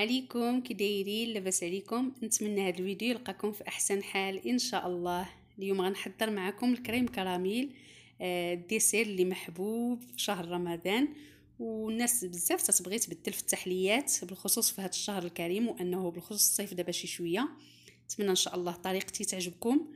عليكم كي دايرين لاباس عليكم نتمنى هذا الفيديو يلقاكم في احسن حال ان شاء الله اليوم غنحضر معكم الكريم كراميل آه، الديسير اللي محبوب في شهر رمضان والناس بزاف تتبغي تبدل في التحليات بالخصوص في هذا الشهر الكريم وانه بالخصوص الصيف دابا شي شويه نتمنى ان شاء الله طريقتي تعجبكم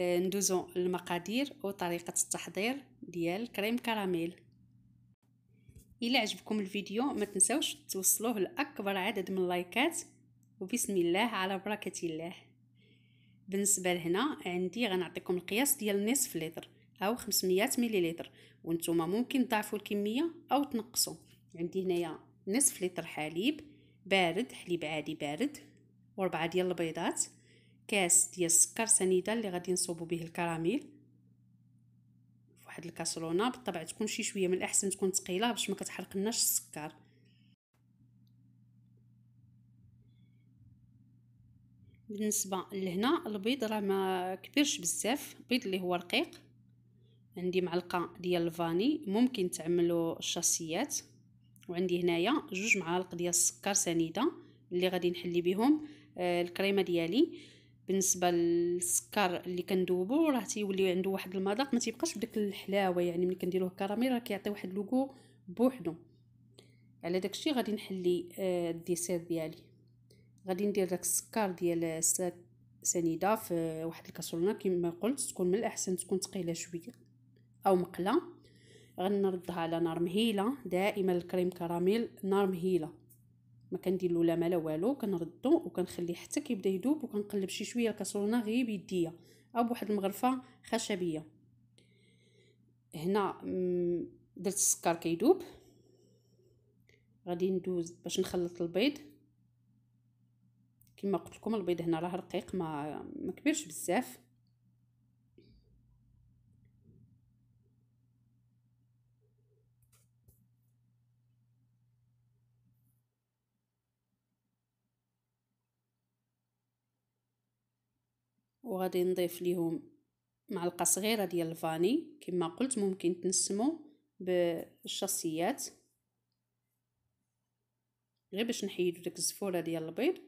آه، ندوزو المقادير وطريقه التحضير ديال كريم كراميل الى عجبكم الفيديو ما تنسوش توصلوه لاكبر عدد من اللايكات وبسم الله على بركه الله بالنسبه لهنا عندي غنعطيكم القياس ديال نصف لتر او 500 مليلتر وانتم ممكن تضعفوا الكميه او تنقصوا عندي هنايا نصف لتر حليب بارد حليب عادي بارد وربعه ديال البيضات كاس ديال السكر سنيده اللي غادي نصوبوا به الكراميل واحد الكاسرونه بالطبع تكون شي شويه من الاحسن تكون ثقيله باش ما كتحرقناش السكر بالنسبه لهنا البيض راه ما كبيرش بزاف البيض اللي هو رقيق عندي معلقه ديال الفاني ممكن تعملوا الشاسيات وعندي هنايا جوج معالق ديال السكر سنيده اللي غادي نحلي بهم آه، الكريمه ديالي بالنسبه للسكر اللي كندوبو راه تيولي عنده واحد المذاق ما تيبقاش بديك الحلاوه يعني ملي كنديروه كراميل راه كيعطي واحد لوكو بوحدو على داكشي غادي نحلي آه، الديسير ديالي غادي ندير داك السكر ديال سنيده في واحد الكاسرونه كما قلت تكون من الاحسن تكون ثقيله شويه او مقله غنردها على نار مهيله دائما الكريم كراميل نار مهيله ما كندير له لا ما لا والو كنردو وكنخلي حتى كيبدا يذوب وكنقلب شي شويه الكاسرونه غير بيديا او بواحد المغرفه خشبيه هنا درت السكر كيذوب غادي ندوز باش نخلط البيض كما قلت لكم البيض هنا راه رقيق ما ما كبيرش بزاف وغادي نضيف ليهم معلقه صغيره ديال الفاني كما قلت ممكن تنسمو بالشاصيات غير باش نحيدو داك الزفوره ديال البيض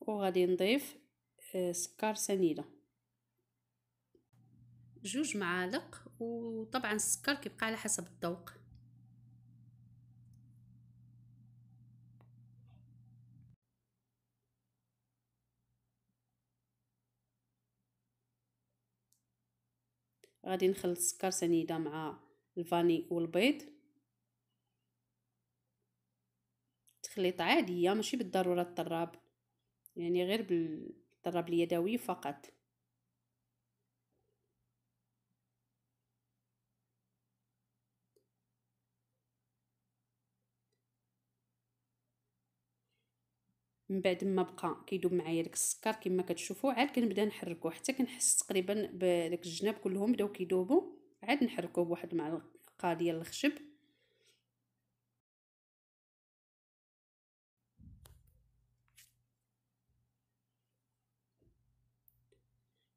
وغادي نضيف آه، سكر سنيده جوج معالق وطبعا السكر كيبقى على حسب الذوق غادي نخلط السكر سنيده مع الفاني والبيض تخليط عاديه ماشي بالضروره الطراب يعني غير بالطراب اليدوي فقط من بعد ما بقى كيدوب معايا داك السكر كما كتشوفوا عاد كنبدا نحركو حتى كنحس تقريبا بداك الجناب كلهم بداو كيدوبوا عاد نحركوه بواحد المعلقه ديال الخشب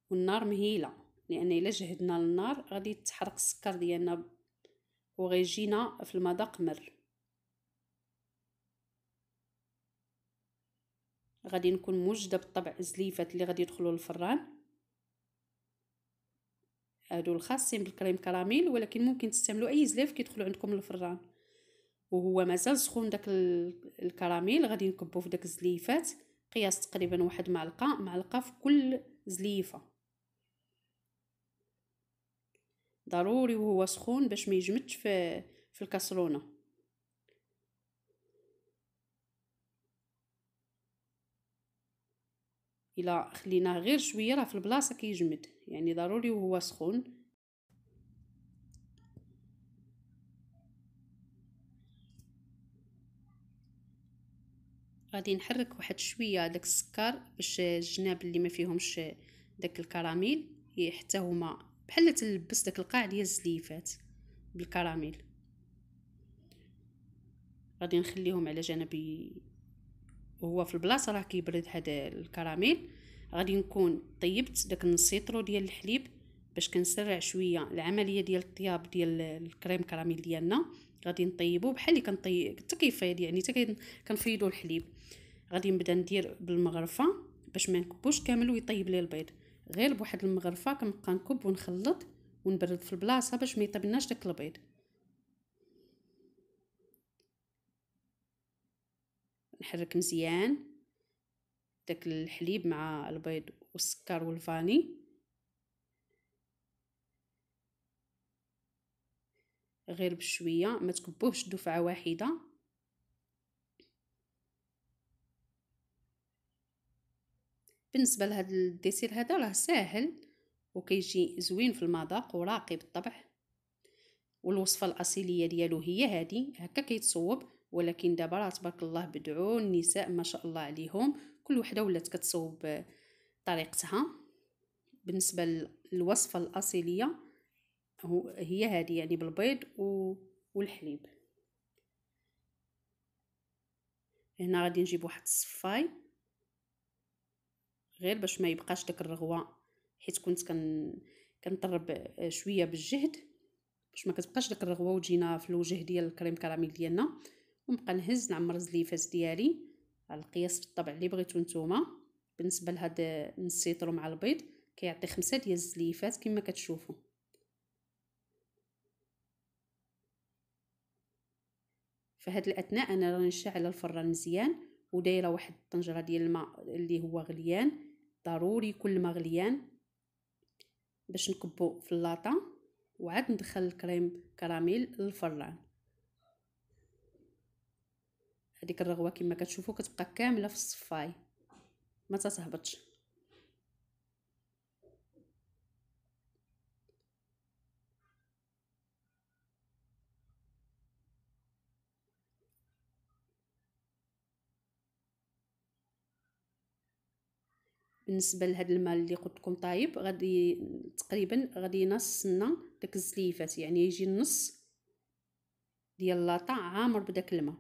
والنار مهيله لان الا جهدنا النار غادي تحرق السكر ديالنا وغيجينا في المذاق مر غادي نكون موجده بالطبع الزليفات اللي غادي يدخلوا للفران هادو الخاصين بالكريم كراميل ولكن ممكن تستعملوا اي زليف كيدخلوا عندكم للفران وهو مازال سخون داك الكراميل غادي نكبوه في داك الزليفات قياس تقريبا واحد معلقه معلقه في كل زليفه ضروري وهو سخون باش ما يجمدش في في الكاسرونه الا خليناه غير شويه راه في البلاصه كيجمد يعني ضروري وهو سخون غادي نحرك واحد شويه داك السكر باش الجناب اللي ما فيهمش داك الكراميل حتى هما بحال تلبس داك القاع ديال الزليفات بالكراميل غادي نخليهم على جنب وهو في البلاصه راه كيبرد هذا الكراميل غادي نكون طيبت داك النسيترو ديال الحليب باش كنسرع شويه العمليه ديال الطياب ديال الكريم كراميل ديالنا غادي نطيبو بحال اللي كنطيب حتى كيفيض يعني حتى كنفيضو الحليب غادي نبدا ندير بالمغرفه باش ما نكبوش كامل ويطيب لي البيض غير بواحد المغرفه كنبقى نكب ونخلط ونبرد في البلاصه باش ما يطيبناش داك البيض نحرك مزيان داك الحليب مع البيض والسكر والفاني غير بشويه ما تكبوهش دفعه واحده بالنسبه لهذا الديسير هذا راه ساهل وكيجي زوين في المذاق وراقي بالطبع والوصفه الاصيليه ديالو هي هذه هكا كيتصوب ولكن دابا راه تبارك الله بدعوا النساء ما شاء الله عليهم كل وحده ولات كتصوب طريقتها بالنسبه للوصفه الاصيليه هي هذه يعني بالبيض والحليب هنا غادي نجيب واحد الصفاي غير باش ما يبقاش داك الرغوه حيت كنت كن كنطرب شويه بالجهد باش ما كتبقاش داك الرغوه وتجينا في الوجه ديال الكريم كراميل ديالنا ونبقى نهز نعمر الزليفات ديالي على القياس بالطبع اللي بغيتو نتوما بالنسبه لهاد نسيطرو مع البيض كيعطي خمسة ديال الزليفات كما كتشوفوا فهاد الاثناء انا راني شاعله الفران مزيان ودايره واحد الطنجره ديال الماء اللي هو غليان ضروري كل ما غليان باش نكبو في اللاطه وعاد ندخل الكريم كراميل للفران هذيك الرغوه كما كتشوفوا كتبقى كامله في الصفاي ما تتهبطش بالنسبه لهذا الماء اللي قلت لكم طايب غادي تقريبا غادي ينص لنا داك الزليفات يعني يجي النص ديال لاطا عامر بداك الماء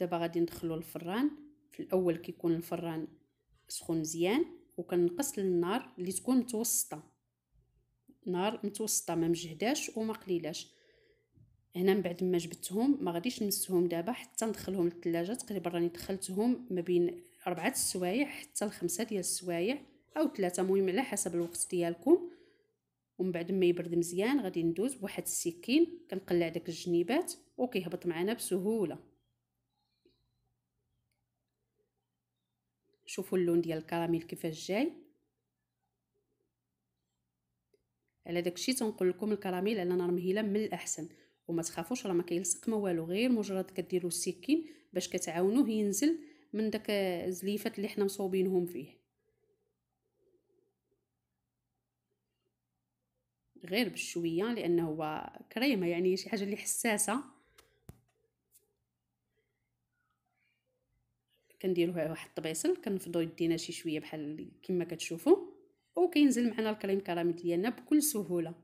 دابا غادي ندخلو الفران في الاول كيكون الفران سخون مزيان وكنقص النار اللي تكون متوسطه نار متوسطه ما مجهداش وما قليلاش هنا من بعد ما جبتهم ما غاديش نمسهم دابا حتى ندخلهم للثلاجه تقريبا راني دخلتهم ما بين أربعة السوايع حتى لخمسة ديال السوايع او ثلاثه مهم على حسب الوقت ديالكم ومن بعد ما يبرد مزيان غادي ندوز بواحد السكين كنقلع داك الجنيبات وكيهبط معنا بسهوله شوفوا اللون ديال الكراميل كيفاش جاي على داكشي تنقول لكم الكراميل على نار مهيله من الاحسن وما تخافوش راه ما كيلصق ما والو غير مجرد كديروا السكين باش كتعاونوه ينزل من داك الزليفات اللي حنا مصوبينهم فيه غير بشويه لانه هو كريمه يعني شي حاجه اللي حساسه كنديروه واحد الطبيصل كنفضو يدينا شي شويه بحال كما كتشوفوا وكينزل معنا الكريم كراميل ديالنا بكل سهوله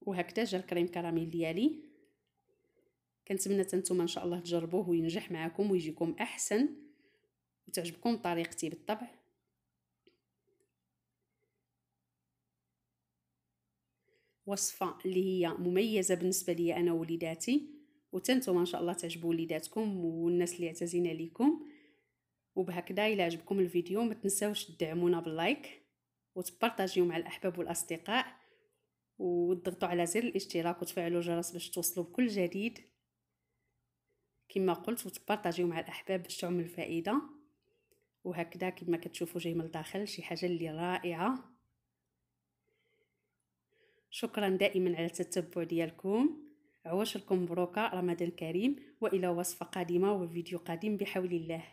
وهكذا جا الكريم كراميل ديالي كنتمنى تنتوما ان شاء الله تجربوه وينجح معكم ويجيكم احسن وتعجبكم طريقتي بالطبع وصفه اللي هي مميزه بالنسبه لي انا ووليداتي وتنتم ان شاء الله تعجبوا وليداتكم والناس اللي اعتزينا لكم وبهكذا الى عجبكم الفيديو ما تنساوش تدعمونا باللايك وتبارطاجيو مع الاحباب والاصدقاء وتضغطوا على زر الاشتراك وتفعلوا الجرس باش توصلوا بكل جديد كما قلت وتبارطاجيو مع الاحباب باش تعم الفائده وهكذا كما كتشوفوا جاي من الداخل شي حاجه اللي رائعه شكرا دائما على التتبع ديالكم عواشركم مبروكه رمضان كريم والى وصفه قادمه وفيديو قادم بحول الله